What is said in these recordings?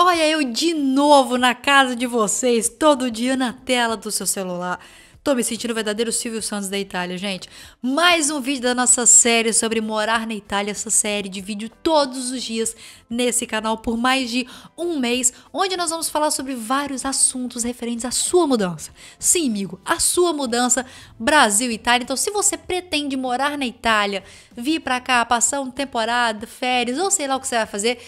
Olha eu de novo na casa de vocês, todo dia na tela do seu celular. Tô me sentindo o verdadeiro Silvio Santos da Itália, gente. Mais um vídeo da nossa série sobre morar na Itália, essa série de vídeo todos os dias nesse canal por mais de um mês, onde nós vamos falar sobre vários assuntos referentes à sua mudança. Sim, amigo, a sua mudança Brasil-Itália. Então, se você pretende morar na Itália, vir pra cá, passar uma temporada, férias, ou sei lá o que você vai fazer,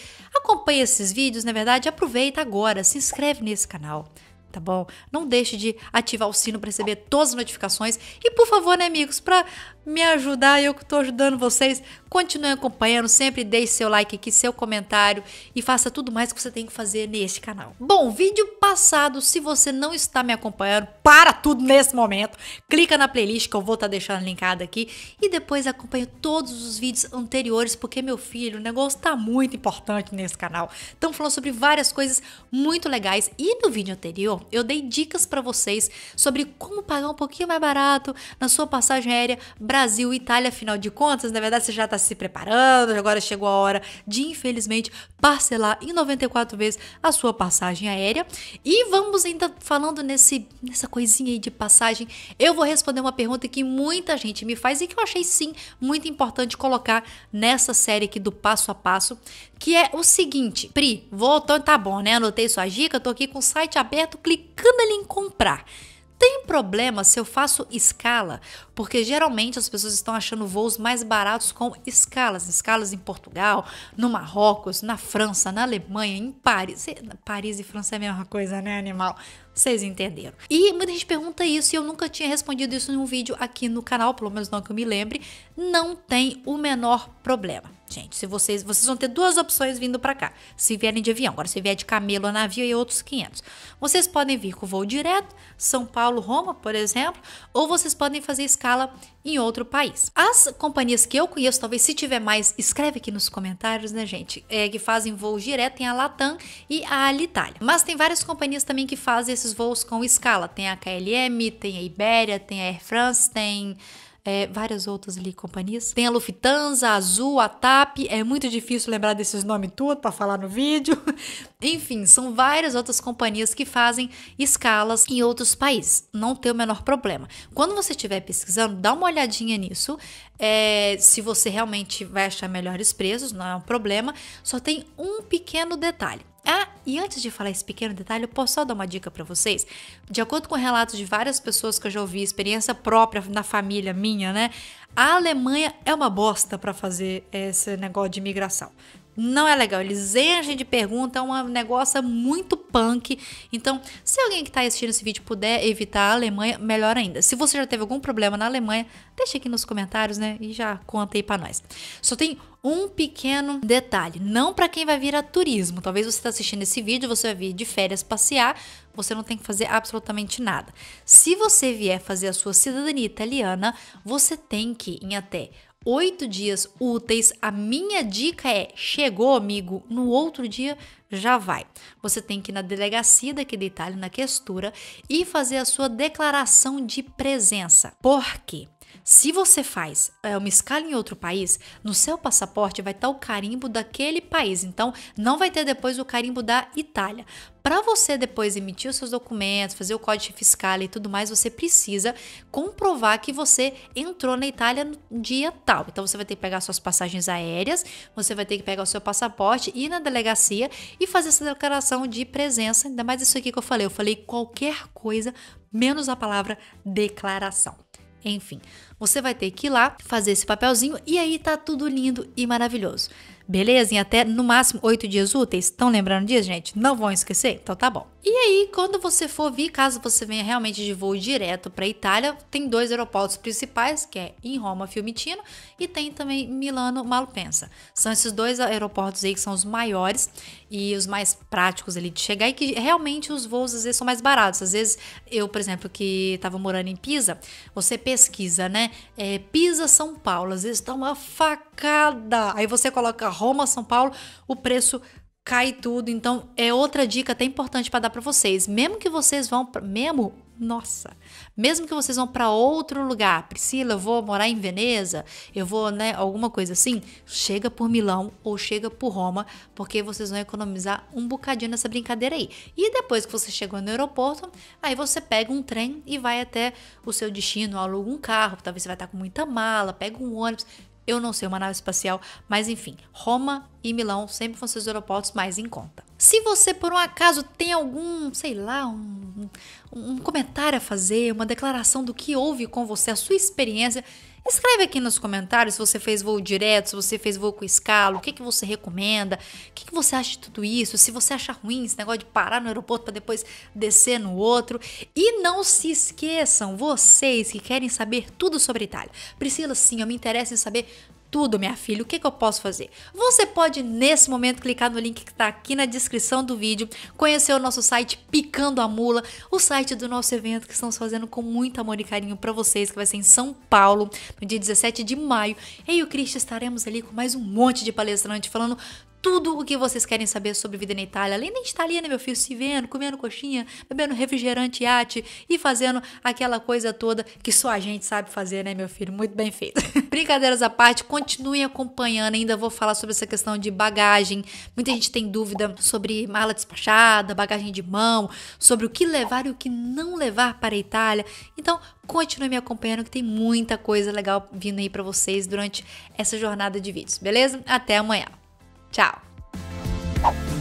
acompanha esses vídeos, na verdade, aproveita agora, se inscreve nesse canal, tá bom? Não deixe de ativar o sino para receber todas as notificações. E por favor, né, amigos, para me ajudar, eu que estou ajudando vocês, continue acompanhando, sempre deixe seu like aqui, seu comentário e faça tudo mais que você tem que fazer neste canal. Bom, vídeo passado, se você não está me acompanhando, para tudo nesse momento, clica na playlist que eu vou estar tá deixando linkada aqui e depois acompanhe todos os vídeos anteriores, porque meu filho, o negócio tá muito importante nesse canal. Estamos falando sobre várias coisas muito legais e no vídeo anterior eu dei dicas para vocês sobre como pagar um pouquinho mais barato na sua passagem aérea Brasil Itália, afinal de contas, na verdade você já está se preparando, agora chegou a hora de infelizmente parcelar em 94 vezes a sua passagem aérea. E vamos ainda falando nesse nessa coisinha aí de passagem, eu vou responder uma pergunta que muita gente me faz e que eu achei sim muito importante colocar nessa série aqui do passo a passo, que é o seguinte, Pri, voltou, tá bom, né? Anotei sua dica, tô aqui com o site aberto, clica clicando ali em comprar. Tem problema se eu faço escala? porque geralmente as pessoas estão achando voos mais baratos com escalas, escalas em Portugal, no Marrocos, na França, na Alemanha, em Paris. Paris e França é a mesma coisa, né, animal? Vocês entenderam. E muita gente pergunta isso e eu nunca tinha respondido isso em um vídeo aqui no canal, pelo menos não que eu me lembre. Não tem o menor problema. Gente, se vocês, vocês vão ter duas opções vindo para cá, se vierem de avião. Agora, se vier de camelo ou navio e outros 500. Vocês podem vir com voo direto, São Paulo, Roma, por exemplo, ou vocês podem fazer escala escala em outro país. As companhias que eu conheço, talvez se tiver mais, escreve aqui nos comentários, né, gente? É, que fazem voo direto, tem a Latam e a Alitalia. Mas tem várias companhias também que fazem esses voos com escala. Tem a KLM, tem a Ibéria, tem a Air France, tem é, várias outras ali companhias. Tem a Lufthansa, a Azul, a TAP. É muito difícil lembrar desses nomes tudo para falar no vídeo. Enfim, são várias outras companhias que fazem escalas em outros países. Não tem o menor problema. Quando você estiver pesquisando, dá uma olhadinha nisso. É, se você realmente vai achar melhores preços, não é um problema. Só tem um pequeno detalhe. Ah, e antes de falar esse pequeno detalhe, eu posso só dar uma dica para vocês? De acordo com relatos de várias pessoas que eu já ouvi, experiência própria na família minha, né? A Alemanha é uma bosta para fazer esse negócio de imigração. Não é legal. Eles enchem de pergunta, é um negócio muito punk. Então, se alguém que está assistindo esse vídeo puder evitar a Alemanha, melhor ainda. Se você já teve algum problema na Alemanha, deixa aqui nos comentários, né? E já conta aí para nós. Só tem um pequeno detalhe, não para quem vai vir a turismo. Talvez você está assistindo esse vídeo, você vai vir de férias passear, você não tem que fazer absolutamente nada. Se você vier fazer a sua cidadania italiana, você tem que ir em até oito dias úteis. A minha dica é: chegou, amigo, no outro dia já vai. Você tem que ir na delegacia daquele Itália, na Questura, e fazer a sua declaração de presença. Por quê? Se você faz é, uma escala em outro país, no seu passaporte vai estar o carimbo daquele país. Então, não vai ter depois o carimbo da Itália. Para você depois emitir os seus documentos, fazer o código fiscal e tudo mais, você precisa comprovar que você entrou na Itália no dia tal. Então você vai ter que pegar suas passagens aéreas, você vai ter que pegar o seu passaporte, ir na delegacia e fazer essa declaração de presença. Ainda mais isso aqui que eu falei. Eu falei qualquer coisa menos a palavra declaração. Enfim, você vai ter que ir lá fazer esse papelzinho e aí tá tudo lindo e maravilhoso. Beleza? Em até no máximo oito dias úteis. Estão lembrando disso, gente? Não vão esquecer? Então tá bom. E aí, quando você for vir, caso você venha realmente de voo direto para a Itália, tem dois aeroportos principais, que é em Roma Fiumicino e tem também Milano Malpensa. São esses dois aeroportos aí que são os maiores e os mais práticos ali de chegar e que realmente os voos às vezes são mais baratos. Às vezes, eu, por exemplo, que estava morando em Pisa, você pesquisa, né? É, Pisa, São Paulo, às vezes dá tá uma facada. Aí você coloca Roma, São Paulo, o preço cai tudo. Então, é outra dica até importante para dar para vocês. Mesmo que vocês vão, pra, mesmo, nossa, mesmo que vocês vão para outro lugar, Priscila, eu vou morar em Veneza, eu vou, né, alguma coisa assim, chega por Milão ou chega por Roma, porque vocês vão economizar um bocadinho nessa brincadeira aí. E depois que você chegou no aeroporto, aí você pega um trem e vai até o seu destino, aluga um carro, talvez você vai estar com muita mala, pega um ônibus, eu não sei uma nave espacial, mas enfim, Roma e Milão sempre vão ser os aeroportos mais em conta. Se você por um acaso tem algum, sei lá, um, um comentário a fazer, uma declaração do que houve com você, a sua experiência, Escreve aqui nos comentários se você fez voo direto, se você fez voo com escalo, o que, que você recomenda, o que, que você acha de tudo isso, se você acha ruim esse negócio de parar no aeroporto para depois descer no outro. E não se esqueçam, vocês que querem saber tudo sobre Itália. Priscila, sim, eu me interesso em saber tudo, minha filha. O que, que eu posso fazer? Você pode, nesse momento, clicar no link que está aqui na descrição do vídeo, conhecer o nosso site Picando a Mula, o site do nosso evento que estamos fazendo com muito amor e carinho para vocês, que vai ser em São Paulo, no dia 17 de maio. Eu e o Cristian estaremos ali com mais um monte de palestrante falando tudo o que vocês querem saber sobre vida na Itália, além da estar ali, né, meu filho, se vendo, comendo coxinha, bebendo refrigerante iate e fazendo aquela coisa toda que só a gente sabe fazer, né, meu filho? Muito bem feito. Brincadeiras à parte, continuem acompanhando, ainda vou falar sobre essa questão de bagagem. Muita gente tem dúvida sobre mala despachada, bagagem de mão, sobre o que levar e o que não levar para a Itália. Então, continue me acompanhando que tem muita coisa legal vindo aí para vocês durante essa jornada de vídeos, beleza? Até amanhã. Tchau!